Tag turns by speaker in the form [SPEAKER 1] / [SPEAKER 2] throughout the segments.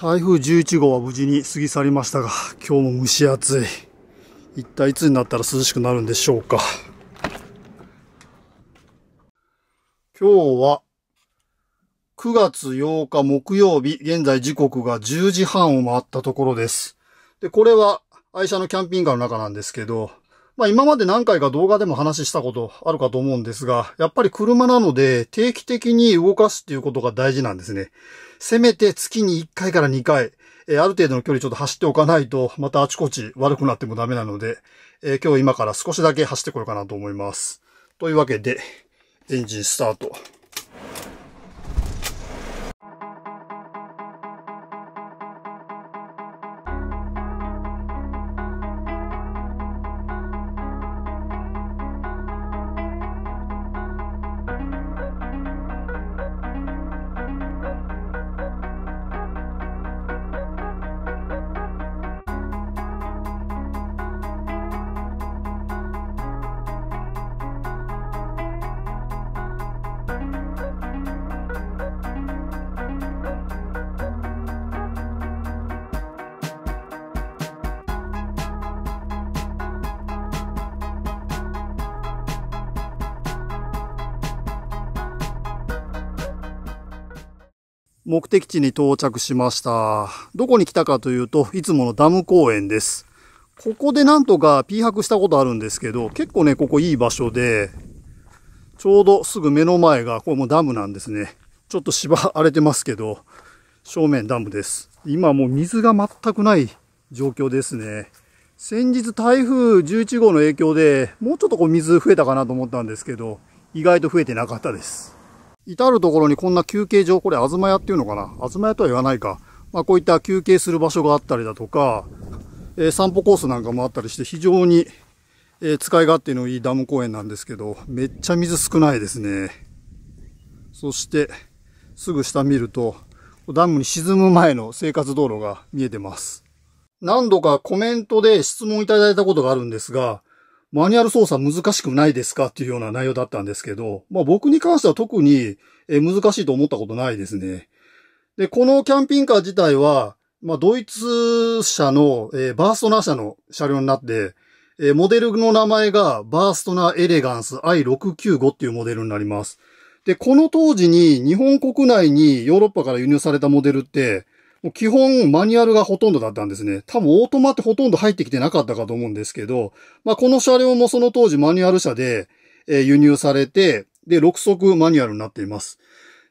[SPEAKER 1] 台風11号は無事に過ぎ去りましたが、今日も蒸し暑い。一体いつになったら涼しくなるんでしょうか。今日は9月8日木曜日、現在時刻が10時半を回ったところです。で、これは愛車のキャンピングカーの中なんですけど、まあ今まで何回か動画でも話したことあるかと思うんですが、やっぱり車なので定期的に動かすっていうことが大事なんですね。せめて月に1回から2回、えー、ある程度の距離ちょっと走っておかないと、またあちこち悪くなってもダメなので、えー、今日今から少しだけ走ってこようかなと思います。というわけで、エンジンスタート。目的地に到着しました。どこに来たかというと、いつものダム公園です。ここでなんとかピーハしたことあるんですけど、結構ね、ここいい場所で、ちょうどすぐ目の前が、これもダムなんですね。ちょっと芝荒れてますけど、正面ダムです。今もう水が全くない状況ですね。先日台風11号の影響で、もうちょっとこう水増えたかなと思ったんですけど、意外と増えてなかったです。至るところにこんな休憩場、これ、東屋っていうのかな東屋とは言わないか。まあ、こういった休憩する場所があったりだとか、えー、散歩コースなんかもあったりして、非常に、えー、使い勝手のいいダム公園なんですけど、めっちゃ水少ないですね。そして、すぐ下見ると、ダムに沈む前の生活道路が見えてます。何度かコメントで質問いただいたことがあるんですが、マニュアル操作難しくないですかっていうような内容だったんですけど、まあ僕に関しては特に難しいと思ったことないですね。で、このキャンピングカー自体は、まあドイツ車の、えー、バーストナー車の車両になって、えー、モデルの名前がバーストナーエレガンス I695 っていうモデルになります。で、この当時に日本国内にヨーロッパから輸入されたモデルって、もう基本マニュアルがほとんどだったんですね。多分オートマってほとんど入ってきてなかったかと思うんですけど、まあこの車両もその当時マニュアル車で、え輸入されて、で、6速マニュアルになっています。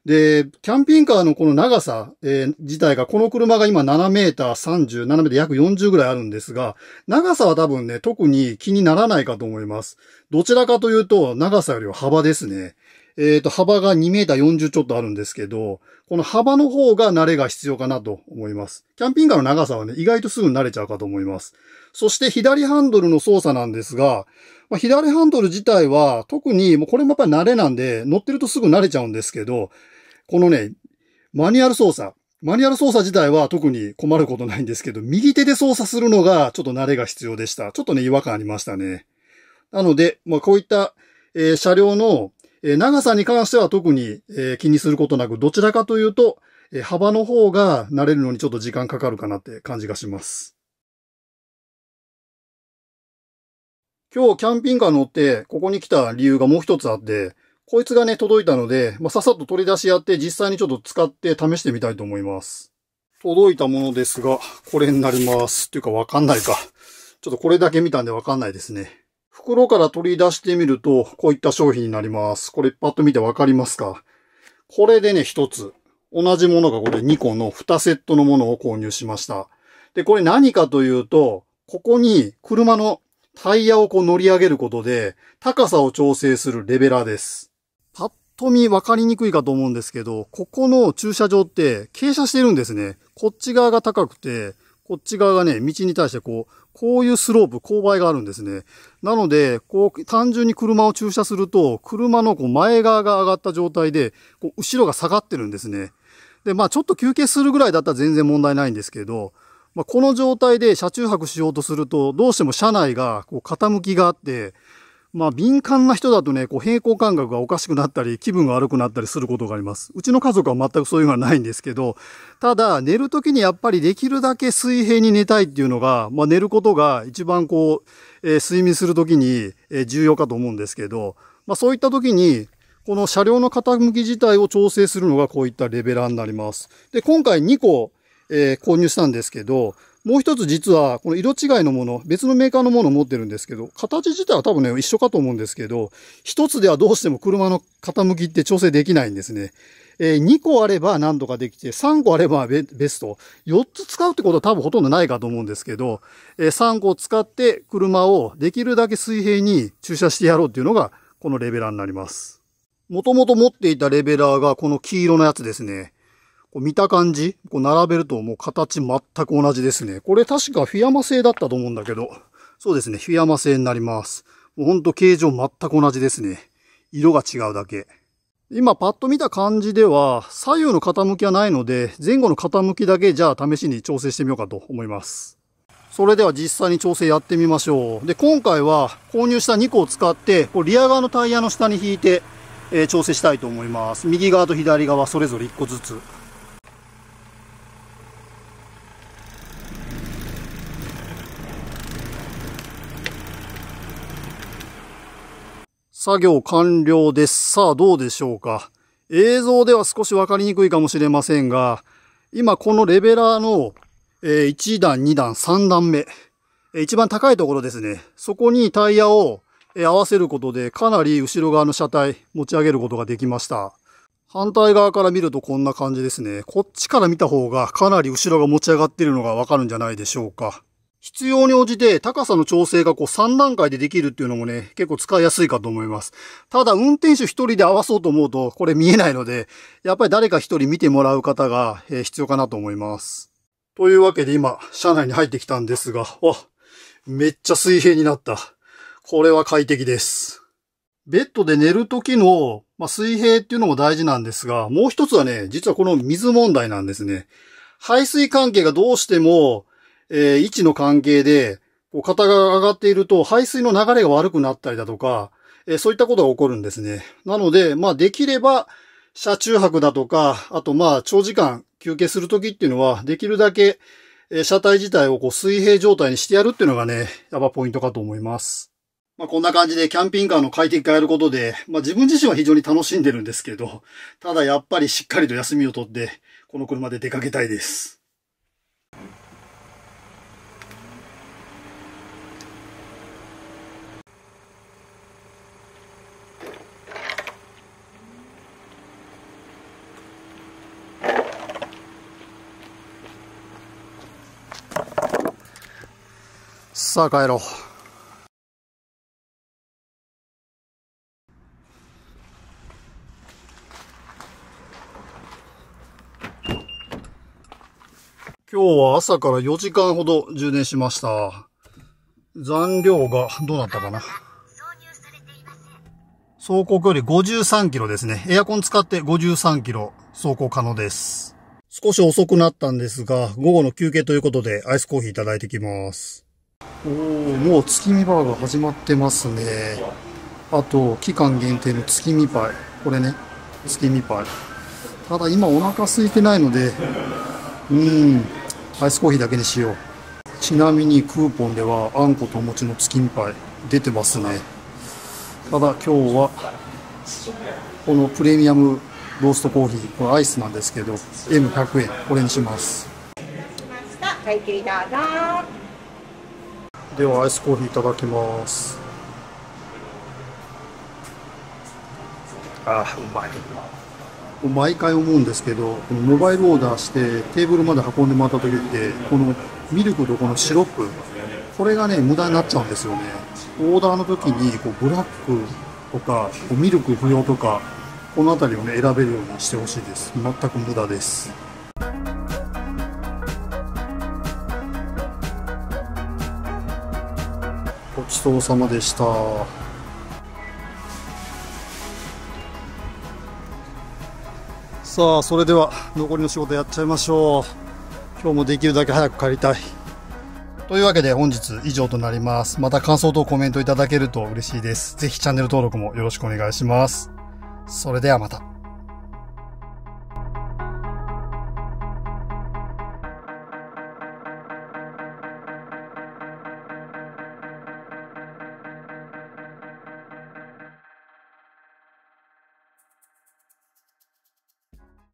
[SPEAKER 1] で、キャンピングカーのこの長さ、えー、自体が、この車が今7メーター30、7メーター約40ぐらいあるんですが、長さは多分ね、特に気にならないかと思います。どちらかというと、長さよりは幅ですね。えっ、ー、と、幅が2メーター40ちょっとあるんですけど、この幅の方が慣れが必要かなと思います。キャンピングカーの長さはね、意外とすぐ慣れちゃうかと思います。そして左ハンドルの操作なんですが、まあ、左ハンドル自体は特に、もうこれもやっぱり慣れなんで、乗ってるとすぐ慣れちゃうんですけど、このね、マニュアル操作。マニュアル操作自体は特に困ることないんですけど、右手で操作するのがちょっと慣れが必要でした。ちょっとね、違和感ありましたね。なので、まあこういった、えー、車両のえー、長さに関しては特に、えー、気にすることなく、どちらかというと、えー、幅の方が慣れるのにちょっと時間かかるかなって感じがします。今日キャンピングカー乗って、ここに来た理由がもう一つあって、こいつがね、届いたので、まあ、さっさと取り出しやって、実際にちょっと使って試してみたいと思います。届いたものですが、これになります。っていうかわかんないか。ちょっとこれだけ見たんでわかんないですね。袋から取り出してみると、こういった商品になります。これパッと見てわかりますかこれでね、一つ。同じものがこれ2個の2セットのものを購入しました。で、これ何かというと、ここに車のタイヤをこう乗り上げることで、高さを調整するレベラーです。パッと見分かりにくいかと思うんですけど、ここの駐車場って傾斜してるんですね。こっち側が高くて、こっち側がね、道に対してこう、こういうスロープ、勾配があるんですね。なので、こう、単純に車を駐車すると、車のこう前側が上がった状態で、こう後ろが下がってるんですね。で、まあちょっと休憩するぐらいだったら全然問題ないんですけど、まあ、この状態で車中泊しようとすると、どうしても車内がこう傾きがあって、まあ、敏感な人だとね、こう、平行感覚がおかしくなったり、気分が悪くなったりすることがあります。うちの家族は全くそういうのはないんですけど、ただ、寝るときにやっぱりできるだけ水平に寝たいっていうのが、まあ、寝ることが一番こう、えー、睡眠するときに、えー、重要かと思うんですけど、まあ、そういったときに、この車両の傾き自体を調整するのがこういったレベラーになります。で、今回2個、えー、購入したんですけど、もう一つ実は、この色違いのもの、別のメーカーのものを持ってるんですけど、形自体は多分ね、一緒かと思うんですけど、一つではどうしても車の傾きって調整できないんですね。えー、2個あれば何とかできて、3個あればベスト。4つ使うってことは多分ほとんどないかと思うんですけど、えー、3個使って車をできるだけ水平に駐車してやろうっていうのが、このレベラーになります。もともと持っていたレベラーがこの黄色のやつですね。こう見た感じ、こう並べるともう形全く同じですね。これ確かフィアマ製だったと思うんだけど、そうですね、フィアマ製になります。もうほんと形状全く同じですね。色が違うだけ。今パッと見た感じでは左右の傾きはないので前後の傾きだけじゃあ試しに調整してみようかと思います。それでは実際に調整やってみましょう。で、今回は購入した2個を使ってこうリア側のタイヤの下に引いて、えー、調整したいと思います。右側と左側それぞれ1個ずつ。作業完了です。さあどうでしょうか。映像では少しわかりにくいかもしれませんが、今このレベラーの1段、2段、3段目、一番高いところですね。そこにタイヤを合わせることでかなり後ろ側の車体持ち上げることができました。反対側から見るとこんな感じですね。こっちから見た方がかなり後ろが持ち上がっているのがわかるんじゃないでしょうか。必要に応じて高さの調整がこう3段階でできるっていうのもね、結構使いやすいかと思います。ただ運転手1人で合わそうと思うとこれ見えないので、やっぱり誰か1人見てもらう方が必要かなと思います。というわけで今、車内に入ってきたんですが、わ、めっちゃ水平になった。これは快適です。ベッドで寝る時の、まあ、水平っていうのも大事なんですが、もう一つはね、実はこの水問題なんですね。排水関係がどうしてもえー、位置の関係で、こう肩が上がっていると排水の流れが悪くなったりだとか、えー、そういったことが起こるんですね。なので、まあできれば、車中泊だとか、あとまあ長時間休憩するときっていうのは、できるだけ、えー、車体自体をこう水平状態にしてやるっていうのがね、やっぱポイントかと思います。まあ、こんな感じでキャンピングカーの快適化やることで、まあ、自分自身は非常に楽しんでるんですけど、ただやっぱりしっかりと休みを取って、この車で出かけたいです。さあ帰ろう今日は朝から4時間ほど充電しました残量がどうなったかな走行距離53キロですね。エアコン使って53キロ走行可能です。少し遅くなったんですが、午後の休憩ということでアイスコーヒーいただいてきます。おおもう月見バーが始まってますねあと期間限定の月見パイこれね月見パイただ今お腹空いてないのでうんアイスコーヒーだけにしようちなみにクーポンではあんことお餅の月見パイ出てますねただ今日はこのプレミアムローストコーヒーこれアイスなんですけど M100 円これにしますではアイスコーヒーいただきますあうまい毎回思うんですけどモバイルオーダーしてテーブルまで運んでもらった時ってこのミルクとこのシロップこれがね無駄になっちゃうんですよねオーダーの時にこうブラックとかミルク不要とかこの辺りをね選べるようにしてほしいです全く無駄ですごちそうさまでした。さあそれでは残りの仕事やっちゃいましょう今日もできるだけ早く帰りたいというわけで本日以上となりますまた感想とコメントいただけると嬉しいですぜひチャンネル登録もよろしくお願いしますそれではまた